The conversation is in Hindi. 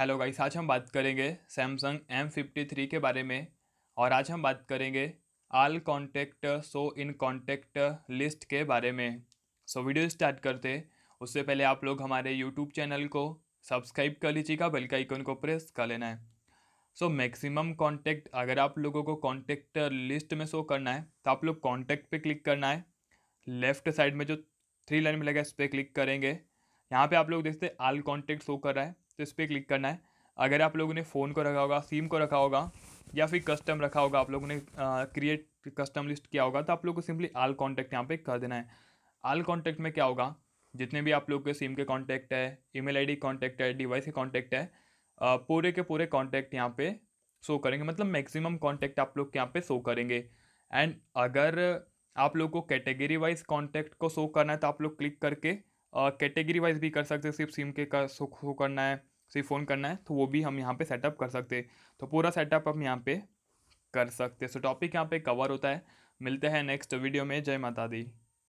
हेलो गाइस आज हम बात करेंगे सैमसंग एम फिफ्टी थ्री के बारे में और आज हम बात करेंगे all contact show in contact list के बारे में सो so, वीडियो स्टार्ट करते उससे पहले आप लोग हमारे यूट्यूब चैनल को सब्सक्राइब कर लीजिएगा बेल का आइकन को प्रेस कर लेना है सो मैक्सिमम कॉन्टैक्ट अगर आप लोगों को कॉन्टेक्ट लिस्ट में शो करना है तो आप लोग कॉन्टेक्ट पर क्लिक करना है लेफ्ट साइड में जो थ्री लाइन मिलेगा इस पर क्लिक करेंगे यहाँ पे आप लोग देखते हैं आल कॉन्टैक्ट शो कर रहा है तो इस पर क्लिक करना है अगर आप लोगों ने फ़ोन को रखा होगा सिम को रखा होगा या फिर कस्टम रखा होगा आप लोगों ने क्रिएट कस्टम लिस्ट किया होगा तो आप लोग को सिंपली आल कॉन्टैक्ट यहाँ पे कर देना है आल कॉन्टैक्ट में क्या होगा जितने भी आप लोग के सिम के कॉन्टैक्ट है ईमेल आईडी कॉन्टैक्ट है डिवाइस के कॉन्टैक्ट है पूरे के पूरे कॉन्टैक्ट यहाँ पे शो करेंगे मतलब मैक्सिमम कॉन्टैक्ट आप लोग के यहाँ पे शो करेंगे एंड अगर आप लोग को कैटेगरी वाइज कॉन्टैक्ट को शो करना है तो आप लोग क्लिक करके कैटेगरी वाइज भी कर सकते सिर्फ सिम के का शो करना है से फ़ोन करना है तो वो भी हम यहाँ पे सेटअप कर सकते तो पूरा सेटअप हम यहाँ पे कर सकते सो टॉपिक यहाँ पे कवर होता है मिलते हैं नेक्स्ट वीडियो में जय माता दी